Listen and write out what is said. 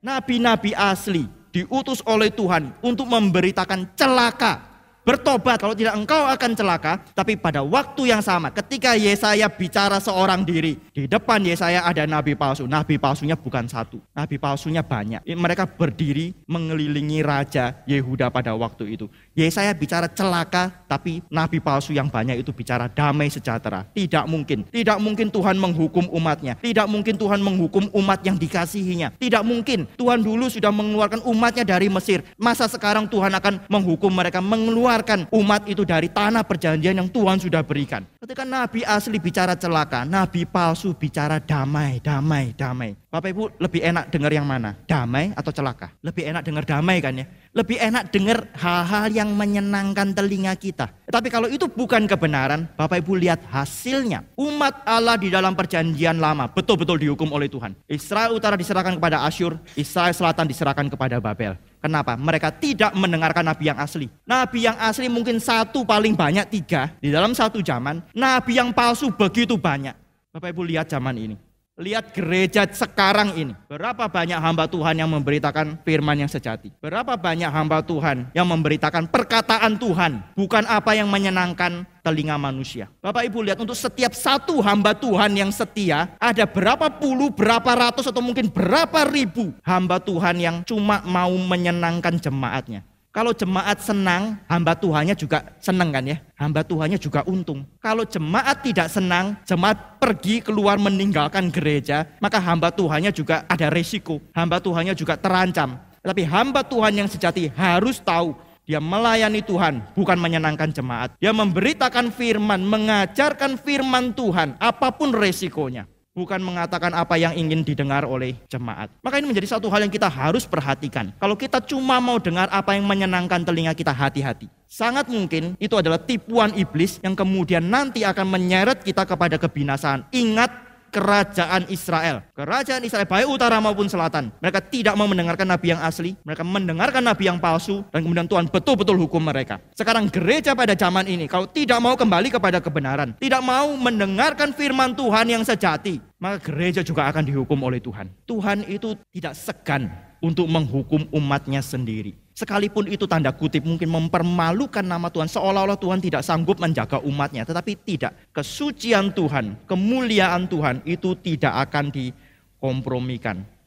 Nabi-nabi asli diutus oleh Tuhan untuk memberitakan celaka bertobat kalau tidak engkau akan celaka tapi pada waktu yang sama ketika Yesaya bicara seorang diri di depan Yesaya ada nabi palsu nabi palsunya bukan satu nabi palsunya banyak mereka berdiri mengelilingi raja Yehuda pada waktu itu Yesaya bicara celaka tapi nabi palsu yang banyak itu bicara damai sejahtera tidak mungkin tidak mungkin Tuhan menghukum umatnya tidak mungkin Tuhan menghukum umat yang dikasihinya tidak mungkin Tuhan dulu sudah mengeluarkan umatnya dari Mesir masa sekarang Tuhan akan menghukum mereka mengeluarkan mengeluarkan umat itu dari tanah perjanjian yang Tuhan sudah berikan. Ketika Nabi asli bicara celaka, Nabi palsu bicara damai, damai, damai. Bapak Ibu lebih enak dengar yang mana? Damai atau celaka? Lebih enak dengar damai kan ya? Lebih enak dengar hal-hal yang menyenangkan telinga kita. Tapi kalau itu bukan kebenaran, Bapak Ibu lihat hasilnya. Umat Allah di dalam perjanjian lama betul-betul dihukum oleh Tuhan. Israel utara diserahkan kepada Asyur, Israel selatan diserahkan kepada Babel. Kenapa? Mereka tidak mendengarkan nabi yang asli. Nabi yang asli mungkin satu paling banyak tiga di dalam satu zaman. Nabi yang palsu begitu banyak. Bapak Ibu lihat zaman ini. Lihat gereja sekarang ini. Berapa banyak hamba Tuhan yang memberitakan firman yang sejati? Berapa banyak hamba Tuhan yang memberitakan perkataan Tuhan, bukan apa yang menyenangkan telinga manusia. Bapak Ibu lihat untuk setiap satu hamba Tuhan yang setia, ada berapa puluh, berapa ratus atau mungkin berapa ribu hamba Tuhan yang cuma mau menyenangkan jemaatnya. Kalau jemaat senang, hamba Tuhannya juga senang kan ya. Hamba Tuhannya juga untung. Kalau jemaat tidak senang, jemaat pergi keluar meninggalkan gereja, maka hamba Tuhannya juga ada resiko. Hamba Tuhannya juga terancam. Tapi hamba Tuhan yang sejati harus tahu dia melayani Tuhan, bukan menyenangkan jemaat. Dia memberitakan firman, mengajarkan firman Tuhan, apapun resikonya bukan mengatakan apa yang ingin didengar oleh jemaat. Maka ini menjadi satu hal yang kita harus perhatikan. Kalau kita cuma mau dengar apa yang menyenangkan telinga kita hati-hati. Sangat mungkin itu adalah tipuan iblis yang kemudian nanti akan menyeret kita kepada kebinasaan. Ingat kerajaan Israel. Kerajaan Israel baik utara maupun selatan. Mereka tidak mau mendengarkan nabi yang asli, mereka mendengarkan nabi yang palsu dan kemudian Tuhan betul-betul hukum mereka. Sekarang gereja pada zaman ini kalau tidak mau kembali kepada kebenaran, tidak mau mendengarkan firman Tuhan yang sejati, maka gereja juga akan dihukum oleh Tuhan. Tuhan itu tidak segan untuk menghukum umatnya sendiri. Sekalipun itu tanda kutip mungkin mempermalukan nama Tuhan, seolah-olah Tuhan tidak sanggup menjaga umatnya. Tetapi tidak, kesucian Tuhan, kemuliaan Tuhan itu tidak akan dikompromikan.